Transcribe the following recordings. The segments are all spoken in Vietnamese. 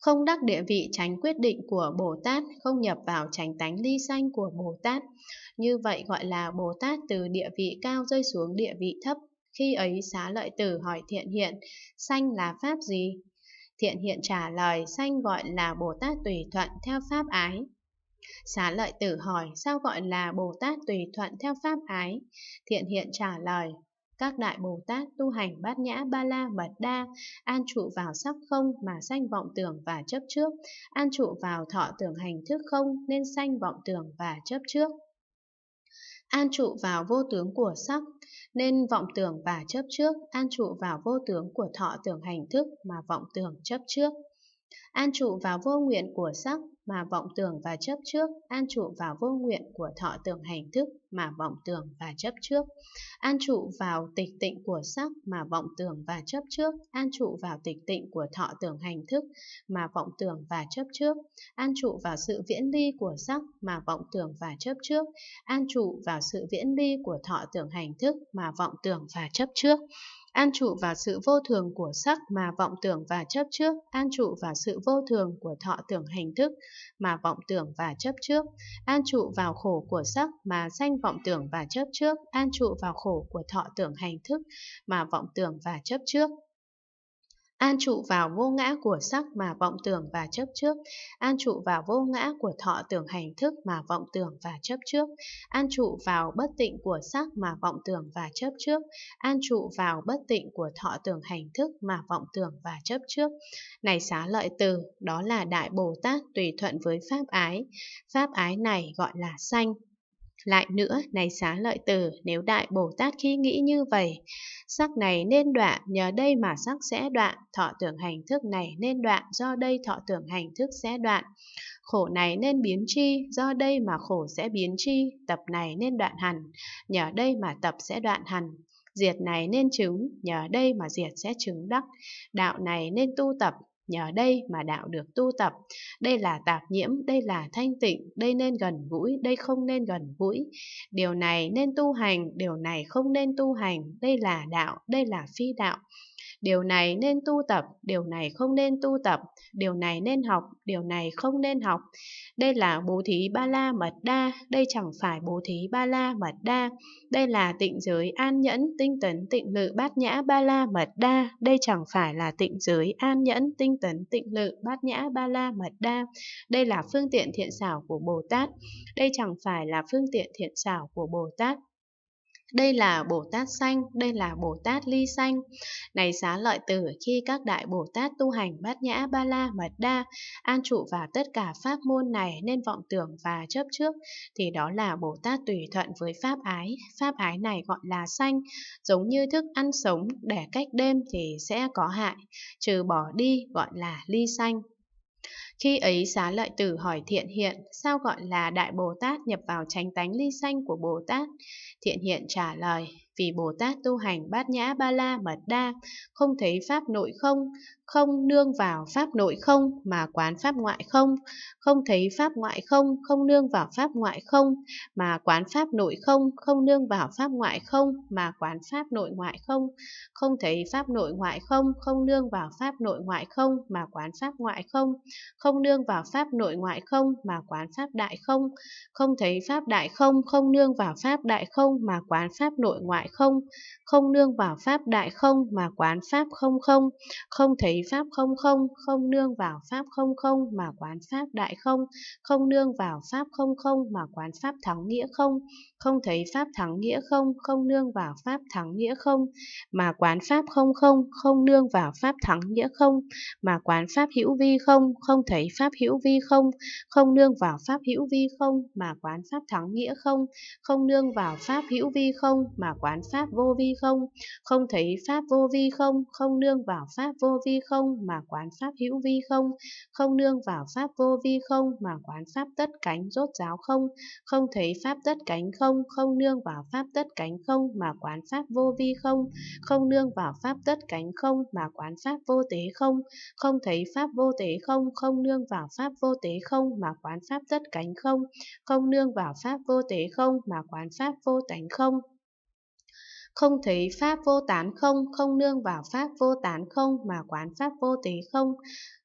không đắc địa vị tránh quyết định của Bồ Tát, không nhập vào tránh tánh ly sanh của Bồ Tát. Như vậy gọi là Bồ Tát từ địa vị cao rơi xuống địa vị thấp. Khi ấy xá lợi tử hỏi thiện hiện, sanh là pháp gì? Thiện hiện trả lời, sanh gọi là Bồ Tát tùy thuận theo pháp ái. Xá lợi tử hỏi, sao gọi là Bồ Tát tùy thuận theo pháp ái? Thiện hiện trả lời, các đại Bồ Tát tu hành bát nhã ba la mật đa, an trụ vào sắc không mà sanh vọng tưởng và chấp trước, an trụ vào thọ tưởng hành thức không nên sanh vọng tưởng và chấp trước. An trụ vào vô tướng của sắc nên vọng tưởng và chấp trước, an trụ vào vô tướng của thọ tưởng hành thức mà vọng tưởng chấp trước. An trụ vào vô nguyện của sắc mà vọng tưởng và chấp trước, an trụ vào vô nguyện của thọ tưởng hành thức mà vọng tưởng và chấp trước, an trụ vào tịch tịnh của sắc mà vọng tưởng và chấp trước, an trụ vào tịch tịnh của thọ tưởng hành thức mà vọng tưởng và chấp trước, an trụ vào sự viễn ly của sắc mà vọng tưởng và chấp trước, an trụ vào sự viễn ly của thọ tưởng hành thức mà vọng tưởng và chấp trước. An trụ vào sự vô thường của sắc mà vọng tưởng và chấp trước, an trụ vào sự vô thường của thọ tưởng hành thức mà vọng tưởng và chấp trước, an trụ vào khổ của sắc mà sanh vọng tưởng và chấp trước, an trụ vào khổ của thọ tưởng hành thức mà vọng tưởng và chấp trước. An trụ vào vô ngã của sắc mà vọng tưởng và chấp trước. An trụ vào vô ngã của thọ tưởng hành thức mà vọng tưởng và chấp trước. An trụ vào bất tịnh của sắc mà vọng tưởng và chấp trước. An trụ vào bất tịnh của thọ tưởng hành thức mà vọng tưởng và chấp trước. Này xá lợi từ, đó là Đại Bồ Tát tùy thuận với Pháp ái. Pháp ái này gọi là sanh, lại nữa, này xá lợi tử, nếu Đại Bồ Tát khi nghĩ như vậy, sắc này nên đoạn, nhờ đây mà sắc sẽ đoạn, thọ tưởng hành thức này nên đoạn, do đây thọ tưởng hành thức sẽ đoạn. Khổ này nên biến chi, do đây mà khổ sẽ biến chi, tập này nên đoạn hẳn, nhờ đây mà tập sẽ đoạn hẳn, diệt này nên chứng, nhờ đây mà diệt sẽ chứng đắc. Đạo này nên tu tập, Nhờ đây mà đạo được tu tập, đây là tạp nhiễm, đây là thanh tịnh, đây nên gần gũi, đây không nên gần gũi. Điều này nên tu hành, điều này không nên tu hành, đây là đạo, đây là phi đạo. Điều này nên tu tập, điều này không nên tu tập, điều này nên học, điều này không nên học. Đây là bố thí ba la mật đa, đây chẳng phải bố thí ba la mật đa. Đây là tịnh giới an nhẫn, tinh tấn tịnh lự bát nhã ba la mật đa, đây chẳng phải là tịnh giới an nhẫn, tinh tấn, tịnh lự, bát nhã, ba la, mật đa. Đây là phương tiện thiện xảo của Bồ Tát. Đây chẳng phải là phương tiện thiện xảo của Bồ Tát đây là Bồ Tát xanh, đây là Bồ Tát ly xanh. Này xá lợi tử, khi các đại Bồ Tát tu hành bát nhã ba la mật đa, an trụ vào tất cả pháp môn này nên vọng tưởng và chấp trước, thì đó là Bồ Tát tùy thuận với pháp ái. Pháp ái này gọi là xanh, giống như thức ăn sống để cách đêm thì sẽ có hại, trừ bỏ đi gọi là ly xanh. Khi ấy xá lợi tử hỏi thiện hiện, sao gọi là Đại Bồ Tát nhập vào tránh tánh ly sanh của Bồ Tát? Thiện hiện trả lời, vì Bồ Tát tu hành bát nhã ba la mật đa, không thấy pháp nội không, không nương vào pháp nội không mà quán pháp ngoại không, không thấy pháp ngoại không, không nương vào pháp ngoại không mà quán pháp nội không, không nương vào pháp ngoại không mà quán pháp nội ngoại không, không thấy pháp nội ngoại không, không nương vào pháp nội ngoại không mà quán pháp ngoại không, không nương vào pháp nội ngoại không mà quán pháp đại không, không thấy pháp đại không, không nương vào pháp đại không mà quán pháp nội ngoại không, không nương vào pháp đại không mà quán pháp không không, không thấy pháp không không, không nương vào pháp không không mà quán pháp đại không, không nương vào pháp không không mà quán pháp thắng nghĩa không, không thấy pháp thắng nghĩa không, không nương vào pháp thắng nghĩa không, mà quán pháp không không, không nương vào pháp thắng nghĩa không, mà quán pháp hữu vi không, không thấy pháp hữu vi không, không nương vào pháp hữu vi không mà quán pháp thắng nghĩa không, không nương vào pháp hữu vi không mà quán quán pháp vô vi không, không thấy pháp vô vi không, không nương vào pháp vô vi không mà quán pháp hữu vi không, không nương vào pháp vô vi không mà quán pháp tất cánh rốt ráo không, không thấy pháp tất cánh không, không nương vào pháp tất cánh không mà quán pháp vô vi không, không nương vào pháp tất cánh không mà quán pháp vô tế không, không thấy pháp vô tế không, không nương vào pháp vô tế không mà quán pháp tất cánh không, không nương vào pháp vô tế không mà quán pháp vô tánh không không thấy pháp vô tán không không nương vào pháp vô tán không mà quán pháp vô tế không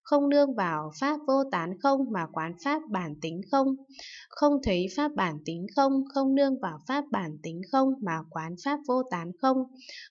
không nương vào pháp vô tán không mà quán pháp bản tính không, không thấy pháp bản tính không, không nương vào pháp bản tính không mà quán pháp vô tán không,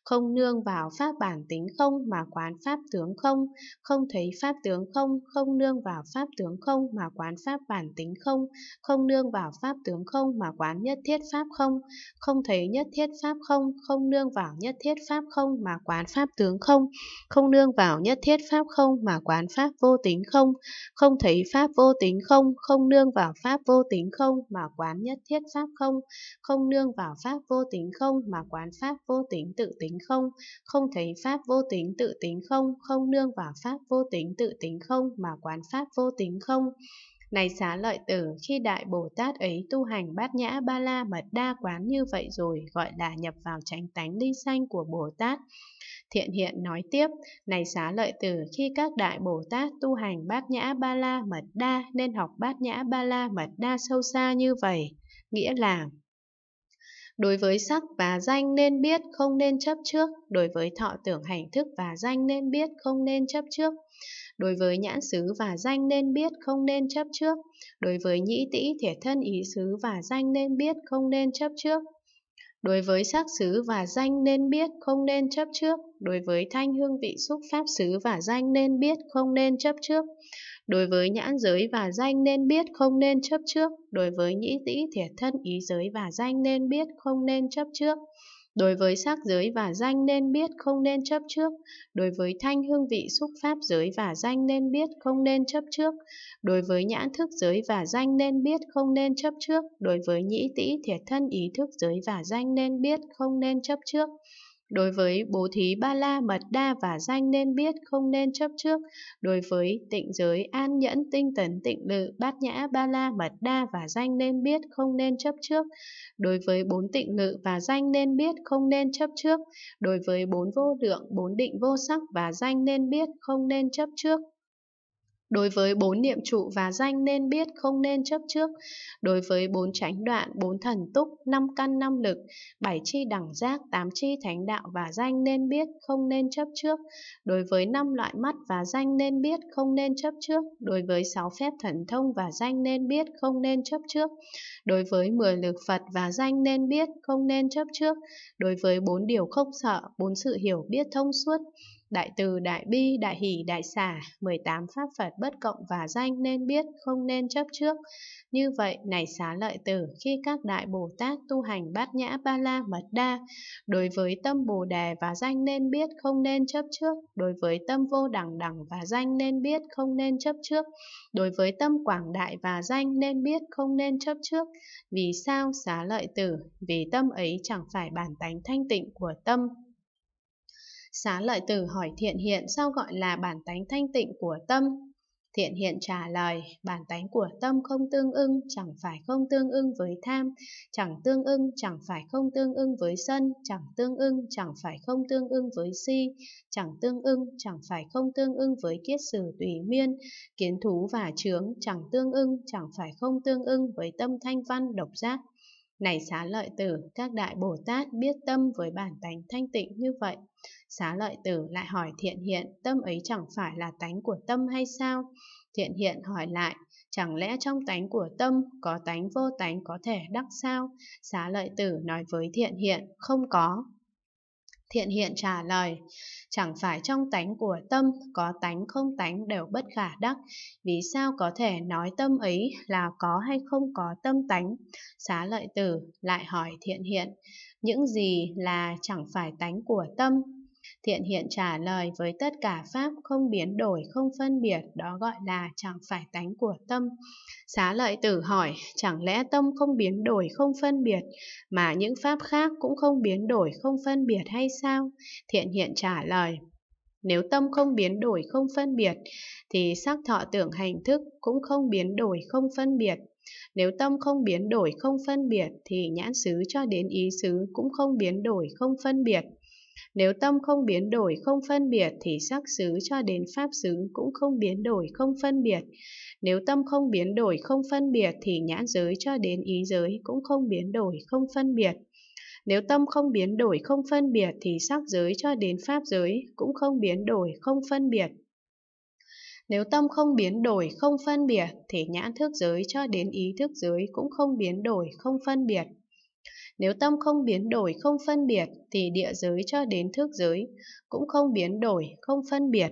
không nương vào pháp bản tính không mà quán pháp tướng không, không thấy pháp tướng không, không nương vào pháp tướng không mà quán pháp bản tính không, không nương vào pháp tướng không mà quán nhất thiết pháp không, không thấy nhất thiết pháp không, không nương vào nhất thiết pháp không mà quán pháp tướng không, không nương vào nhất thiết pháp không mà quán pháp vô tính không, không thấy pháp vô tính không, không nương vào pháp vô tính không mà quán nhất thiết pháp không, không nương vào pháp vô tính không mà quán pháp vô tính tự tính không, không thấy pháp vô tính tự tính không, không nương vào pháp vô tính tự tính không mà quán pháp vô tính không. Này xá lợi tử, khi Đại Bồ Tát ấy tu hành bát nhã ba la mật đa quán như vậy rồi, gọi là nhập vào tránh tánh ly sanh của Bồ Tát. Thiện hiện nói tiếp, này xá lợi từ khi các đại Bồ Tát tu hành bát nhã ba la mật đa nên học bát nhã ba la mật đa sâu xa như vậy, nghĩa là Đối với sắc và danh nên biết không nên chấp trước, đối với thọ tưởng hành thức và danh nên biết không nên chấp trước, đối với nhãn xứ và danh nên biết không nên chấp trước, đối với nhĩ tĩ thể thân ý xứ và danh nên biết không nên chấp trước, Đối với sắc xứ và danh nên biết, không nên chấp trước. Đối với thanh hương vị xúc pháp xứ và danh nên biết, không nên chấp trước. Đối với nhãn giới và danh nên biết, không nên chấp trước. Đối với nhĩ tĩ thiệt thân ý giới và danh nên biết, không nên chấp trước. Đối với sắc giới và danh nên biết không nên chấp trước. Đối với thanh hương vị xúc pháp giới và danh nên biết không nên chấp trước. Đối với nhãn thức giới và danh nên biết không nên chấp trước. Đối với nhĩ tĩ thiệt thân ý thức giới và danh nên biết không nên chấp trước. Đối với bố thí ba la mật đa và danh nên biết không nên chấp trước. Đối với tịnh giới an nhẫn tinh tấn tịnh lự bát nhã ba la mật đa và danh nên biết không nên chấp trước. Đối với bốn tịnh lự và danh nên biết không nên chấp trước. Đối với bốn vô lượng, bốn định vô sắc và danh nên biết không nên chấp trước. Đối với bốn niệm trụ và danh nên biết không nên chấp trước. Đối với bốn chánh đoạn, bốn thần túc, năm căn năm lực, bảy chi đẳng giác, tám chi thánh đạo và danh nên biết không nên chấp trước. Đối với năm loại mắt và danh nên biết không nên chấp trước. Đối với sáu phép thần thông và danh nên biết không nên chấp trước. Đối với mười lực Phật và danh nên biết không nên chấp trước. Đối với bốn điều không sợ, bốn sự hiểu biết thông suốt Đại từ, đại bi, đại hỷ, đại xả, 18 pháp Phật bất cộng và danh nên biết, không nên chấp trước. Như vậy, này xá lợi tử, khi các đại Bồ Tát tu hành bát nhã ba la mật đa, đối với tâm Bồ Đề và danh nên biết, không nên chấp trước, đối với tâm vô đẳng đẳng và danh nên biết, không nên chấp trước, đối với tâm quảng đại và danh nên biết, không nên chấp trước. Vì sao xá lợi tử? Vì tâm ấy chẳng phải bản tánh thanh tịnh của tâm, Xá lợi tử hỏi thiện hiện sao gọi là bản tánh thanh tịnh của tâm. Thiện hiện trả lời, bản tánh của tâm không tương ưng, chẳng phải không tương ưng với tham, chẳng tương ưng, chẳng phải không tương ưng với sân, chẳng tương ưng, chẳng phải không tương ưng với si, chẳng tương ưng, chẳng phải không tương ưng với kiết sử tùy miên, kiến thú và chướng, chẳng tương ưng, chẳng phải không tương ưng với tâm thanh văn độc giác. Này xá lợi tử, các đại Bồ Tát biết tâm với bản tánh thanh tịnh như vậy. Xá lợi tử lại hỏi thiện hiện, tâm ấy chẳng phải là tánh của tâm hay sao? Thiện hiện hỏi lại, chẳng lẽ trong tánh của tâm có tánh vô tánh có thể đắc sao? Xá lợi tử nói với thiện hiện, không có. Thiện hiện trả lời, chẳng phải trong tánh của tâm có tánh không tánh đều bất khả đắc, vì sao có thể nói tâm ấy là có hay không có tâm tánh? Xá lợi tử lại hỏi thiện hiện, những gì là chẳng phải tánh của tâm Thiện hiện trả lời với tất cả pháp không biến đổi, không phân biệt, đó gọi là chẳng phải tánh của tâm. Xá lợi tử hỏi, chẳng lẽ tâm không biến đổi, không phân biệt, mà những pháp khác cũng không biến đổi, không phân biệt hay sao? Thiện hiện trả lời, nếu tâm không biến đổi, không phân biệt, thì sắc thọ tưởng hành thức cũng không biến đổi, không phân biệt. Nếu tâm không biến đổi, không phân biệt, thì nhãn xứ cho đến ý xứ cũng không biến đổi, không phân biệt. Nếu tâm không biến đổi, không phân biệt thì sắc xứ cho đến pháp xứ cũng không biến đổi, không phân biệt. Nếu tâm không biến đổi, không phân biệt thì nhãn giới cho đến ý giới cũng không biến đổi, không phân biệt. Nếu tâm không biến đổi, không phân biệt thì sắc giới cho đến pháp giới cũng không biến đổi, không phân biệt. Nếu tâm không biến đổi, không phân biệt thì nhãn thức giới cho đến ý thức giới cũng không biến đổi, không phân biệt. Nếu tâm không biến đổi, không phân biệt, thì địa giới cho đến thước giới cũng không biến đổi, không phân biệt.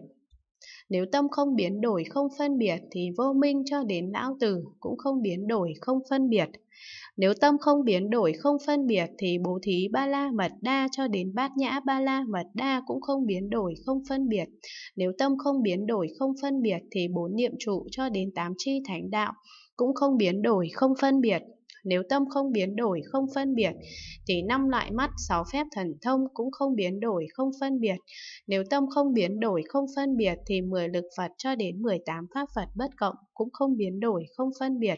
Nếu tâm không biến đổi, không phân biệt, thì vô minh cho đến lão tử cũng không biến đổi, không phân biệt. Nếu tâm không biến đổi, không phân biệt, thì bố thí ba la mật đa cho đến bát nhã ba la mật đa cũng không biến đổi, không phân biệt. Nếu tâm không biến đổi, không phân biệt, thì bốn niệm trụ cho đến tám chi thánh đạo cũng không biến đổi, không phân biệt. Nếu tâm không biến đổi, không phân biệt, thì năm loại mắt, sáu phép thần thông cũng không biến đổi, không phân biệt. Nếu tâm không biến đổi, không phân biệt, thì 10 lực Phật cho đến 18 pháp Phật bất cộng cũng không biến đổi, không phân biệt.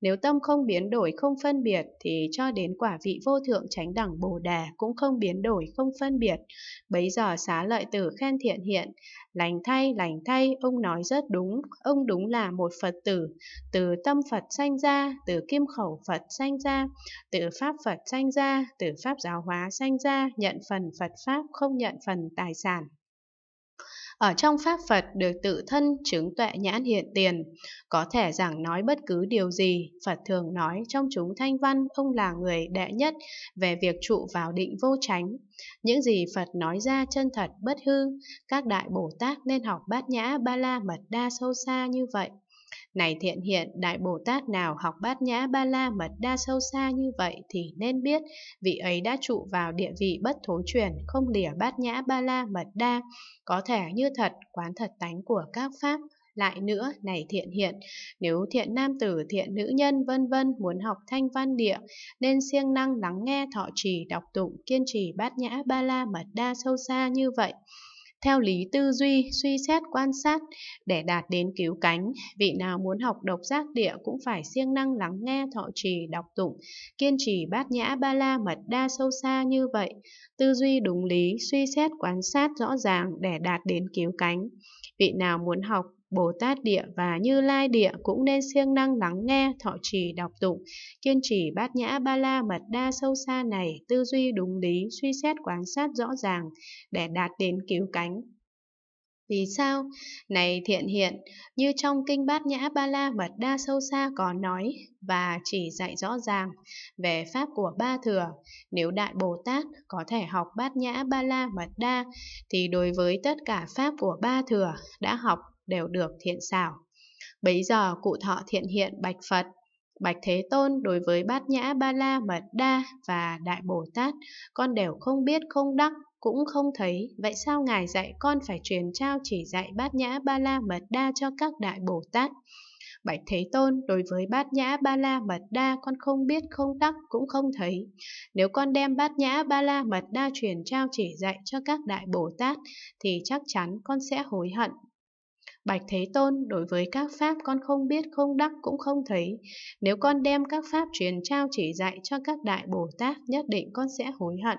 Nếu tâm không biến đổi không phân biệt thì cho đến quả vị vô thượng tránh đẳng Bồ Đà cũng không biến đổi không phân biệt. Bấy giờ xá lợi tử khen thiện hiện, lành thay, lành thay, ông nói rất đúng, ông đúng là một Phật tử, từ tâm Phật sanh ra, từ kim khẩu Phật sanh ra, từ pháp Phật sanh ra, từ pháp giáo hóa sanh ra, nhận phần Phật pháp không nhận phần tài sản ở trong Pháp Phật được tự thân chứng tuệ nhãn hiện tiền. Có thể giảng nói bất cứ điều gì, Phật thường nói trong chúng thanh văn, ông là người đệ nhất về việc trụ vào định vô tránh. Những gì Phật nói ra chân thật bất hư, các đại Bồ Tát nên học bát nhã ba la mật đa sâu xa như vậy. Này thiện hiện, Đại Bồ Tát nào học bát nhã ba la mật đa sâu xa như vậy thì nên biết vị ấy đã trụ vào địa vị bất thối chuyển, không lìa bát nhã ba la mật đa, có thể như thật, quán thật tánh của các pháp. Lại nữa, này thiện hiện, nếu thiện nam tử, thiện nữ nhân, vân vân muốn học thanh văn địa, nên siêng năng lắng nghe thọ trì, đọc tụng, kiên trì bát nhã ba la mật đa sâu xa như vậy. Theo lý tư duy, suy xét, quan sát, để đạt đến cứu cánh, vị nào muốn học độc giác địa cũng phải siêng năng lắng nghe thọ trì, đọc tụng, kiên trì bát nhã ba la mật đa sâu xa như vậy. Tư duy đúng lý, suy xét, quan sát rõ ràng để đạt đến cứu cánh. Vị nào muốn học Bồ Tát địa và Như Lai địa cũng nên siêng năng lắng nghe, thọ trì đọc tụng, kiên trì bát nhã ba la mật đa sâu xa này, tư duy đúng lý, suy xét quan sát rõ ràng để đạt đến cứu cánh. Vì sao? Này thiện hiện, như trong kinh bát nhã ba la mật đa sâu xa có nói và chỉ dạy rõ ràng về pháp của ba thừa, nếu Đại Bồ Tát có thể học bát nhã ba la mật đa thì đối với tất cả pháp của ba thừa đã học đều được thiện xảo. Bấy giờ cụ thọ thiện hiện bạch Phật, Bạch Thế Tôn đối với Bát Nhã Ba La Mật Đa và Đại Bồ Tát, con đều không biết không đắc, cũng không thấy, vậy sao Ngài dạy con phải truyền trao chỉ dạy Bát Nhã Ba La Mật Đa cho các Đại Bồ Tát? Bạch Thế Tôn, đối với bát nhã ba la mật đa con không biết không đắc cũng không thấy. Nếu con đem bát nhã ba la mật đa truyền trao chỉ dạy cho các đại Bồ Tát thì chắc chắn con sẽ hối hận Bạch Thế Tôn, đối với các pháp con không biết không đắc cũng không thấy. Nếu con đem các pháp truyền trao chỉ dạy cho các đại Bồ Tát, nhất định con sẽ hối hận.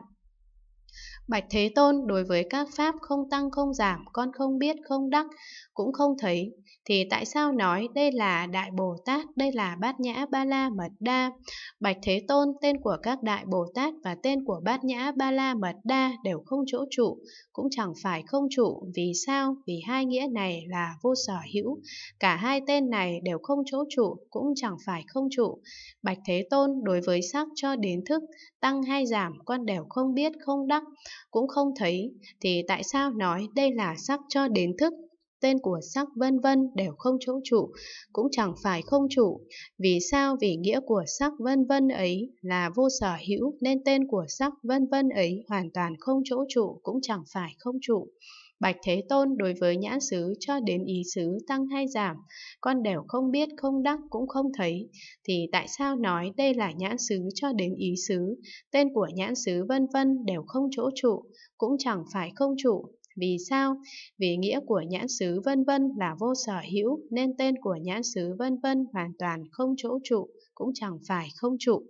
Bạch Thế Tôn đối với các pháp không tăng không giảm, con không biết, không đắc, cũng không thấy, thì tại sao nói đây là Đại Bồ Tát, đây là Bát Nhã Ba La Mật Đa? Bạch Thế Tôn, tên của các Đại Bồ Tát và tên của Bát Nhã Ba La Mật Đa đều không chỗ trụ, cũng chẳng phải không trụ, vì sao? Vì hai nghĩa này là vô sở hữu, cả hai tên này đều không chỗ trụ, cũng chẳng phải không trụ. Bạch Thế Tôn đối với sắc cho đến thức, tăng hay giảm, con đều không biết, không đắc, cũng không thấy, thì tại sao nói đây là sắc cho đến thức? Tên của sắc vân vân đều không chỗ trụ, cũng chẳng phải không trụ. Vì sao? Vì nghĩa của sắc vân vân ấy là vô sở hữu nên tên của sắc vân vân ấy hoàn toàn không chỗ trụ cũng chẳng phải không trụ. Bạch Thế Tôn đối với nhãn xứ cho đến ý xứ tăng hay giảm, con đều không biết không đắc cũng không thấy, thì tại sao nói đây là nhãn xứ cho đến ý xứ, tên của nhãn xứ vân vân đều không chỗ trụ, cũng chẳng phải không trụ, vì sao? Vì nghĩa của nhãn xứ vân vân là vô sở hữu nên tên của nhãn xứ vân vân hoàn toàn không chỗ trụ, cũng chẳng phải không trụ.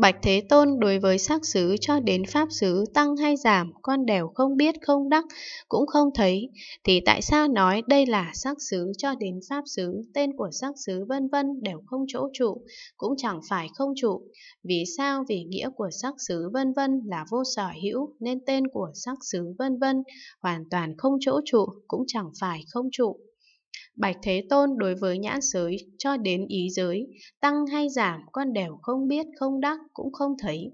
Bạch Thế Tôn đối với sắc xứ cho đến pháp xứ tăng hay giảm con đều không biết không đắc, cũng không thấy, thì tại sao nói đây là sắc xứ cho đến pháp xứ, tên của sắc xứ vân vân đều không chỗ trụ, cũng chẳng phải không trụ. Vì sao? Vì nghĩa của sắc xứ vân vân là vô sở hữu nên tên của sắc xứ vân vân hoàn toàn không chỗ trụ, cũng chẳng phải không trụ. Bạch Thế Tôn đối với nhãn giới cho đến ý giới, tăng hay giảm con đều không biết, không đắc, cũng không thấy.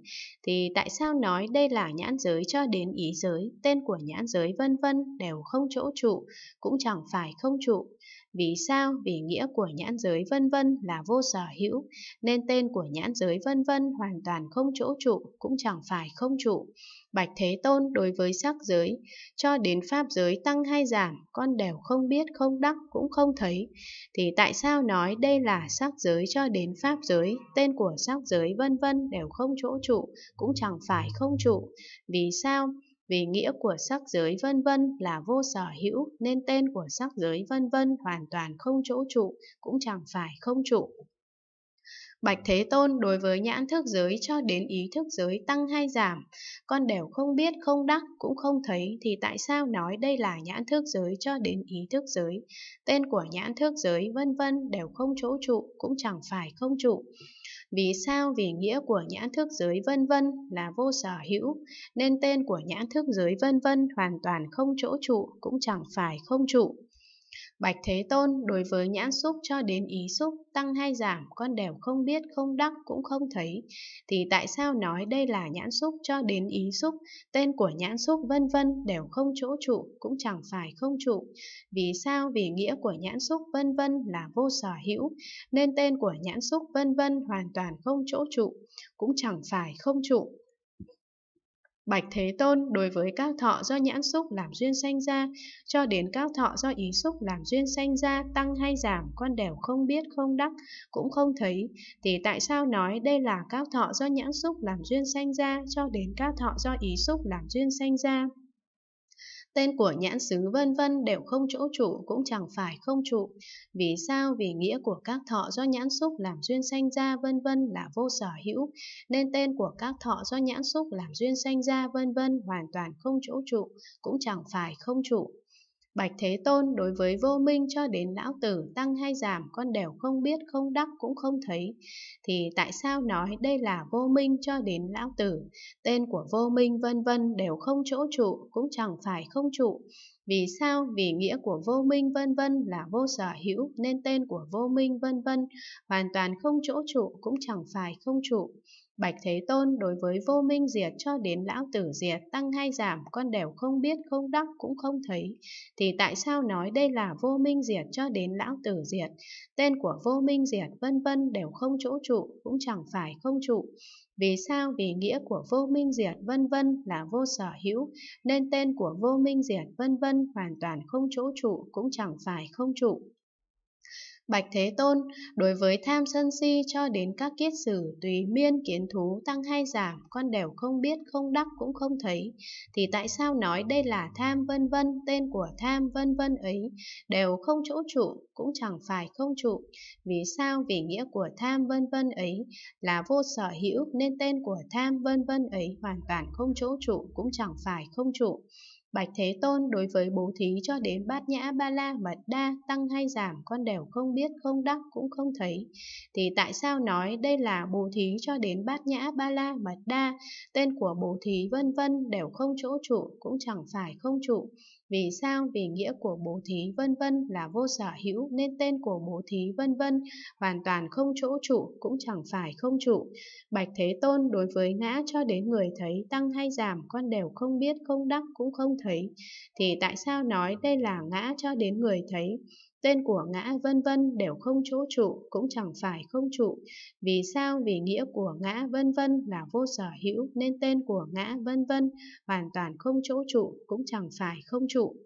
Thì tại sao nói đây là nhãn giới cho đến ý giới, tên của nhãn giới vân vân đều không chỗ trụ, cũng chẳng phải không trụ. Vì sao? Vì nghĩa của nhãn giới vân vân là vô sở hữu, nên tên của nhãn giới vân vân hoàn toàn không chỗ trụ, cũng chẳng phải không trụ. Bạch Thế Tôn đối với sắc giới, cho đến pháp giới tăng hay giảm, con đều không biết, không đắc, cũng không thấy, thì tại sao nói đây là sắc giới cho đến pháp giới, tên của sắc giới vân vân đều không chỗ trụ, cũng chẳng phải không trụ. Vì sao? Vì nghĩa của sắc giới vân vân là vô sở hữu nên tên của sắc giới vân vân hoàn toàn không chỗ trụ, cũng chẳng phải không trụ. Bạch Thế Tôn đối với nhãn thức giới cho đến ý thức giới tăng hay giảm, con đều không biết, không đắc, cũng không thấy thì tại sao nói đây là nhãn thức giới cho đến ý thức giới? Tên của nhãn thức giới vân vân đều không chỗ trụ, cũng chẳng phải không trụ. Vì sao? Vì nghĩa của nhãn thức giới vân vân là vô sở hữu, nên tên của nhãn thức giới vân vân hoàn toàn không chỗ trụ, cũng chẳng phải không trụ. Bạch Thế Tôn đối với nhãn xúc cho đến ý xúc, tăng hay giảm con đều không biết, không đắc cũng không thấy. Thì tại sao nói đây là nhãn xúc cho đến ý xúc, tên của nhãn xúc vân vân đều không chỗ trụ, cũng chẳng phải không trụ. Vì sao? Vì nghĩa của nhãn xúc vân vân là vô sở hữu, nên tên của nhãn xúc vân vân hoàn toàn không chỗ trụ, cũng chẳng phải không trụ. Bạch Thế Tôn đối với các thọ do nhãn xúc làm duyên sanh ra, cho đến các thọ do ý xúc làm duyên sanh ra, tăng hay giảm, con đều không biết, không đắc, cũng không thấy. Thì tại sao nói đây là các thọ do nhãn xúc làm duyên sanh ra, cho đến các thọ do ý xúc làm duyên sanh ra? Tên của nhãn xứ vân vân đều không chỗ trụ cũng chẳng phải không trụ. Vì sao? Vì nghĩa của các thọ do nhãn xúc làm duyên sanh ra vân vân là vô sở hữu, nên tên của các thọ do nhãn xúc làm duyên sanh ra vân vân hoàn toàn không chỗ trụ cũng chẳng phải không trụ. Bạch Thế Tôn đối với vô minh cho đến lão tử tăng hay giảm con đều không biết, không đắc cũng không thấy. Thì tại sao nói đây là vô minh cho đến lão tử? Tên của vô minh vân vân đều không chỗ trụ, cũng chẳng phải không trụ. Vì sao? Vì nghĩa của vô minh vân vân là vô sở hữu nên tên của vô minh vân vân hoàn toàn không chỗ trụ cũng chẳng phải không trụ. Bạch Thế Tôn đối với vô minh diệt cho đến lão tử diệt tăng hay giảm con đều không biết không đắc cũng không thấy. Thì tại sao nói đây là vô minh diệt cho đến lão tử diệt? Tên của vô minh diệt vân vân đều không chỗ trụ cũng chẳng phải không trụ. Vì sao? Vì nghĩa của vô minh diệt vân vân là vô sở hữu, nên tên của vô minh diệt vân vân hoàn toàn không chỗ trụ cũng chẳng phải không trụ. Bạch Thế Tôn, đối với tham sân si cho đến các kiết sử tùy miên kiến thú tăng hay giảm, con đều không biết, không đắc cũng không thấy, thì tại sao nói đây là tham vân vân, tên của tham vân vân ấy đều không chỗ trụ, cũng chẳng phải không trụ. Vì sao? Vì nghĩa của tham vân vân ấy là vô sở hữu nên tên của tham vân vân ấy hoàn toàn không chỗ trụ, cũng chẳng phải không trụ. Bạch Thế Tôn đối với bố thí cho đến bát nhã ba la mật đa tăng hay giảm con đều không biết không đắc cũng không thấy. Thì tại sao nói đây là bố thí cho đến bát nhã ba la mật đa, tên của bố thí vân vân đều không chỗ trụ cũng chẳng phải không trụ vì sao vì nghĩa của bố thí vân vân là vô sở hữu nên tên của bố thí vân vân hoàn toàn không chỗ trụ cũng chẳng phải không trụ bạch thế tôn đối với ngã cho đến người thấy tăng hay giảm con đều không biết không đắc cũng không thấy thì tại sao nói đây là ngã cho đến người thấy tên của ngã vân vân đều không chỗ trụ cũng chẳng phải không trụ vì sao vì nghĩa của ngã vân vân là vô sở hữu nên tên của ngã vân vân hoàn toàn không chỗ trụ cũng chẳng phải không trụ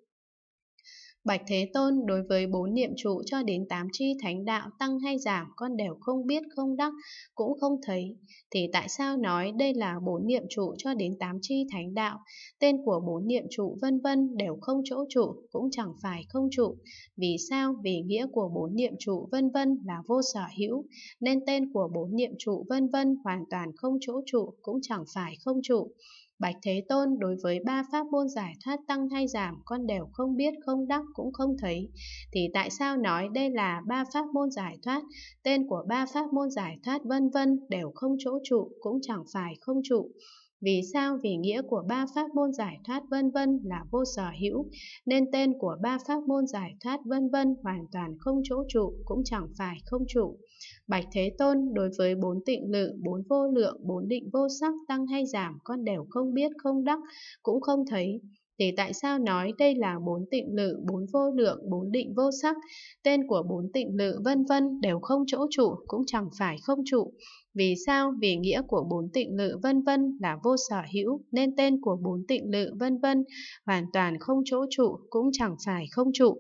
Bạch Thế Tôn đối với bốn niệm trụ cho đến tám chi thánh đạo tăng hay giảm con đều không biết không đắc, cũng không thấy. Thì tại sao nói đây là bốn niệm trụ cho đến tám chi thánh đạo? Tên của bốn niệm trụ vân vân đều không chỗ trụ, cũng chẳng phải không trụ. Vì sao? Vì nghĩa của bốn niệm trụ vân vân là vô sở hữu, nên tên của bốn niệm trụ vân vân hoàn toàn không chỗ trụ, cũng chẳng phải không trụ. Bạch Thế Tôn đối với ba pháp môn giải thoát tăng hay giảm con đều không biết, không đắc cũng không thấy. Thì tại sao nói đây là ba pháp môn giải thoát, tên của ba pháp môn giải thoát vân vân đều không chỗ trụ cũng chẳng phải không trụ. Vì sao? Vì nghĩa của ba pháp môn giải thoát vân vân là vô sở hữu, nên tên của ba pháp môn giải thoát vân vân hoàn toàn không chỗ trụ cũng chẳng phải không trụ. Bạch Thế Tôn đối với bốn tịnh lự, bốn vô lượng, bốn định vô sắc tăng hay giảm con đều không biết, không đắc, cũng không thấy. Thì tại sao nói đây là bốn tịnh lự, bốn vô lượng, bốn định vô sắc, tên của bốn tịnh lự vân vân đều không chỗ trụ, cũng chẳng phải không trụ. Vì sao? Vì nghĩa của bốn tịnh lự vân vân là vô sở hữu, nên tên của bốn tịnh lự vân vân hoàn toàn không chỗ trụ, cũng chẳng phải không trụ.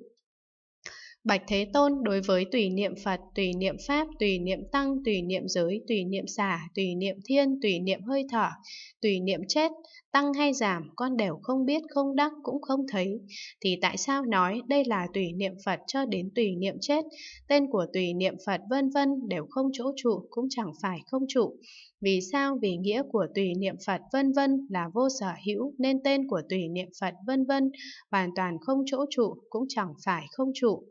Bạch Thế Tôn đối với tùy niệm Phật, tùy niệm Pháp, tùy niệm Tăng, tùy niệm giới, tùy niệm xả, tùy niệm thiên, tùy niệm hơi thở, tùy niệm chết, tăng hay giảm con đều không biết, không đắc cũng không thấy. Thì tại sao nói đây là tùy niệm Phật cho đến tùy niệm chết, tên của tùy niệm Phật vân vân đều không chỗ trụ cũng chẳng phải không trụ. Vì sao vì nghĩa của tùy niệm Phật vân vân là vô sở hữu nên tên của tùy niệm Phật vân vân hoàn toàn không chỗ trụ cũng chẳng phải không trụ.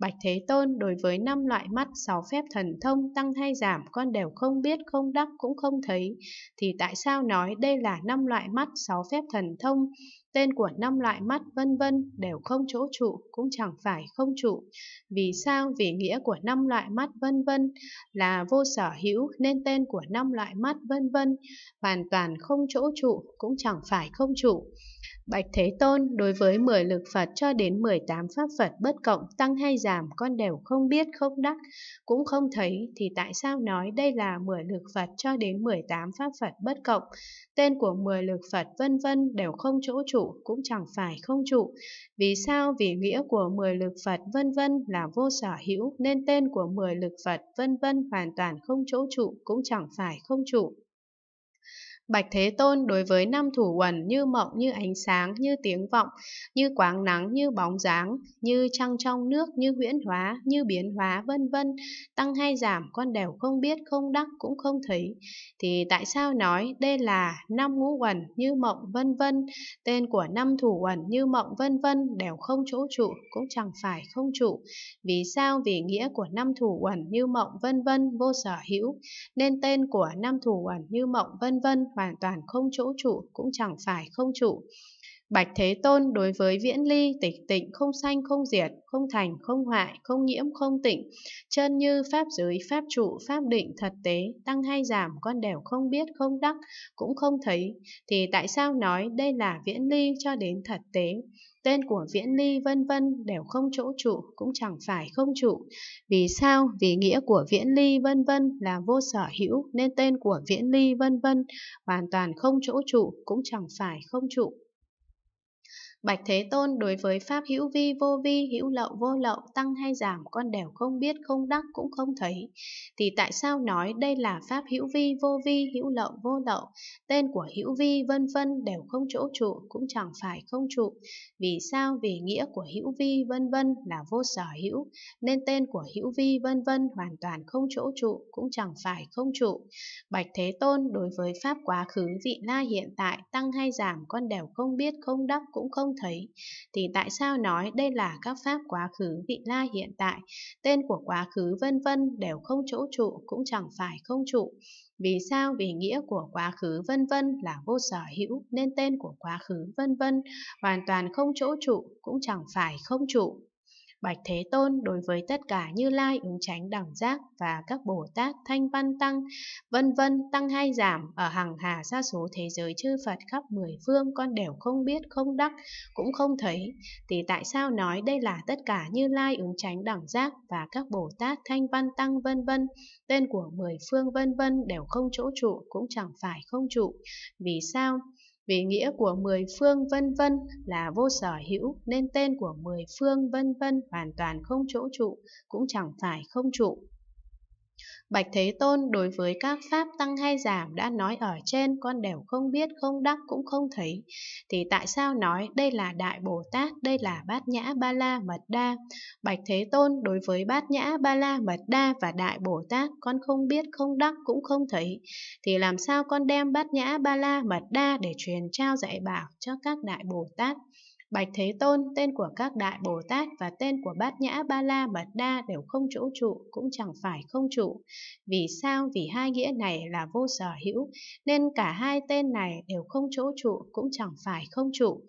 Bạch Thế Tôn đối với năm loại mắt sáu phép thần thông tăng hay giảm con đều không biết không đắc cũng không thấy thì tại sao nói đây là năm loại mắt sáu phép thần thông tên của năm loại mắt vân vân đều không chỗ trụ cũng chẳng phải không trụ. Vì sao? Vì nghĩa của năm loại mắt vân vân là vô sở hữu nên tên của năm loại mắt vân vân hoàn toàn không chỗ trụ cũng chẳng phải không trụ. Bạch Thế Tôn đối với 10 lực Phật cho đến 18 pháp Phật bất cộng tăng hay giảm con đều không biết không đắc, cũng không thấy thì tại sao nói đây là 10 lực Phật cho đến 18 pháp Phật bất cộng. Tên của 10 lực Phật vân vân đều không chỗ trụ cũng chẳng phải không trụ. Vì sao? Vì nghĩa của 10 lực Phật vân vân là vô sở hữu nên tên của 10 lực Phật vân vân hoàn toàn không chỗ trụ cũng chẳng phải không trụ. Bạch Thế Tôn đối với năm thủ quần như mộng, như ánh sáng, như tiếng vọng, như quáng nắng, như bóng dáng, như trăng trong nước, như huyễn hóa, như biến hóa, vân vân, tăng hay giảm con đều không biết, không đắc cũng không thấy. Thì tại sao nói đây là năm ngũ quần như mộng, vân vân, tên của năm thủ quần như mộng, vân vân đều không chỗ trụ, cũng chẳng phải không trụ. Vì sao? Vì nghĩa của năm thủ quần như mộng, vân vân vô sở hữu, nên tên của năm thủ quần như mộng, vân vân hoàn toàn không chỗ trụ cũng chẳng phải không trụ. Bạch Thế Tôn đối với viễn ly, tịch tịnh, không sanh, không diệt, không thành, không hoại, không nhiễm, không tịnh, chân như pháp giới, pháp trụ, pháp định, thật tế, tăng hay giảm, con đều không biết, không đắc, cũng không thấy, thì tại sao nói đây là viễn ly cho đến thật tế? Tên của viễn ly vân vân đều không chỗ trụ, cũng chẳng phải không trụ. Vì sao? Vì nghĩa của viễn ly vân vân là vô sở hữu, nên tên của viễn ly vân vân hoàn toàn không chỗ trụ, cũng chẳng phải không trụ. Bạch Thế Tôn đối với pháp hữu vi vô vi, hữu lậu vô lậu, tăng hay giảm con đều không biết, không đắc cũng không thấy. Thì tại sao nói đây là pháp hữu vi vô vi, hữu lậu vô lậu, tên của hữu vi vân vân đều không chỗ trụ cũng chẳng phải không trụ. Vì sao? Vì nghĩa của hữu vi vân vân là vô sở hữu, nên tên của hữu vi vân vân hoàn toàn không chỗ trụ cũng chẳng phải không trụ. Bạch Thế Tôn đối với pháp quá khứ vị la hiện tại tăng hay giảm con đều không biết, không đắc cũng không không thấy, thì tại sao nói đây là các pháp quá khứ, vị lai hiện tại, tên của quá khứ vân vân đều không chỗ trụ cũng chẳng phải không trụ. Vì sao? Vì nghĩa của quá khứ vân vân là vô sở hữu nên tên của quá khứ vân vân hoàn toàn không chỗ trụ cũng chẳng phải không trụ. Bạch Thế Tôn đối với tất cả Như Lai ứng tránh đẳng giác và các Bồ Tát Thanh Văn Tăng, vân vân tăng hay giảm ở hàng hà xa số thế giới chư Phật khắp mười phương con đều không biết, không đắc, cũng không thấy. Thì tại sao nói đây là tất cả Như Lai ứng tránh đẳng giác và các Bồ Tát Thanh Văn Tăng vân vân, tên của mười phương vân vân đều không chỗ trụ cũng chẳng phải không trụ. Vì sao? Vì nghĩa của mười phương vân vân là vô sở hữu nên tên của mười phương vân vân hoàn toàn không chỗ trụ, cũng chẳng phải không trụ. Bạch Thế Tôn đối với các pháp tăng hay giảm đã nói ở trên con đều không biết, không đắc cũng không thấy. Thì tại sao nói đây là Đại Bồ Tát, đây là Bát Nhã Ba La Mật Đa? Bạch Thế Tôn đối với Bát Nhã Ba La Mật Đa và Đại Bồ Tát con không biết, không đắc cũng không thấy. Thì làm sao con đem Bát Nhã Ba La Mật Đa để truyền trao dạy bảo cho các Đại Bồ Tát? Bạch Thế Tôn, tên của các đại Bồ Tát và tên của Bát Nhã Ba La Mật Đa đều không chỗ trụ, cũng chẳng phải không trụ. Vì sao? Vì hai nghĩa này là vô sở hữu, nên cả hai tên này đều không chỗ trụ, cũng chẳng phải không trụ.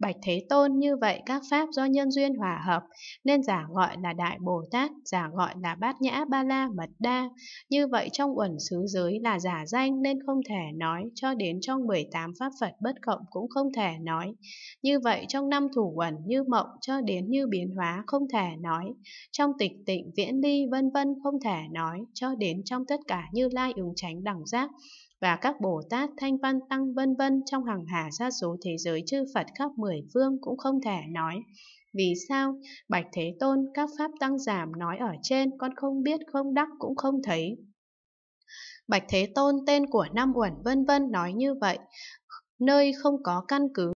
Bạch Thế Tôn như vậy các pháp do nhân duyên hòa hợp, nên giả gọi là Đại Bồ Tát, giả gọi là Bát Nhã Ba La Mật Đa. Như vậy trong uẩn xứ giới là giả danh nên không thể nói, cho đến trong 18 pháp Phật bất cộng cũng không thể nói. Như vậy trong năm thủ uẩn như mộng cho đến như biến hóa không thể nói. Trong tịch tịnh viễn ly vân vân không thể nói, cho đến trong tất cả như lai ứng tránh đẳng giác và các Bồ Tát Thanh Văn Tăng vân vân trong hàng hà sa số thế giới chư Phật khắp mười phương cũng không thể nói. Vì sao? Bạch Thế Tôn, các Pháp Tăng giảm nói ở trên, con không biết, không đắc, cũng không thấy. Bạch Thế Tôn tên của Nam Uẩn vân vân nói như vậy, nơi không có căn cứ